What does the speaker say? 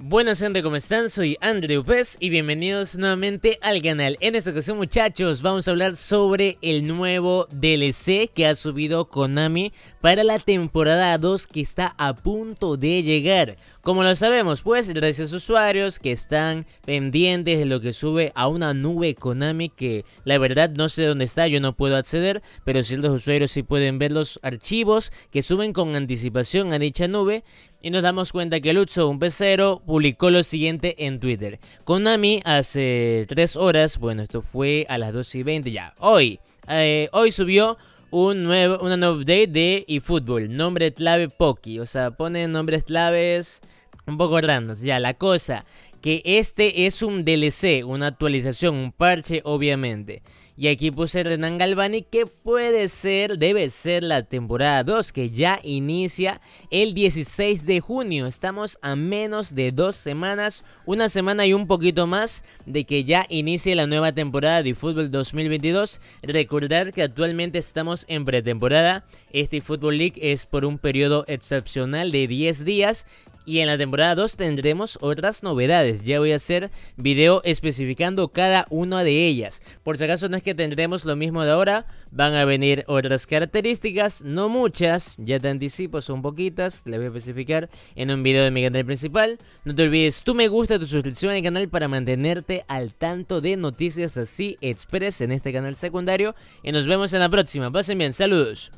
Buenas gente, ¿cómo están? Soy Andrew Pérez y bienvenidos nuevamente al canal. En esta ocasión muchachos vamos a hablar sobre el nuevo DLC que ha subido Konami para la temporada 2 que está a punto de llegar. Como lo sabemos pues gracias a usuarios que están pendientes de lo que sube a una nube Konami que la verdad no sé dónde está, yo no puedo acceder, pero si los usuarios sí pueden ver los archivos que suben con anticipación a dicha nube y nos damos cuenta que Lucho, un pecero, publicó lo siguiente en Twitter. Konami hace 3 horas, bueno, esto fue a las 2 y 20 ya, hoy, eh, hoy subió un nuevo, una nueva update de eFootball, nombre clave Poki, o sea, pone nombres claves un poco random, ya, la cosa que este es un DLC, una actualización, un parche obviamente. Y aquí puse Renan Galvani que puede ser, debe ser la temporada 2 que ya inicia el 16 de junio. Estamos a menos de dos semanas, una semana y un poquito más de que ya inicie la nueva temporada de Fútbol 2022. Recordar que actualmente estamos en pretemporada. Este Fútbol League es por un periodo excepcional de 10 días y en la temporada 2 tendremos otras novedades. Ya voy a hacer video especificando cada una de ellas. Por si acaso no es que tendremos lo mismo de ahora. Van a venir otras características. No muchas. Ya te anticipo, son poquitas. Las voy a especificar en un video de mi canal principal. No te olvides tu me gusta, tu suscripción al canal para mantenerte al tanto de noticias así express en este canal secundario. Y nos vemos en la próxima. Pasen bien. Saludos.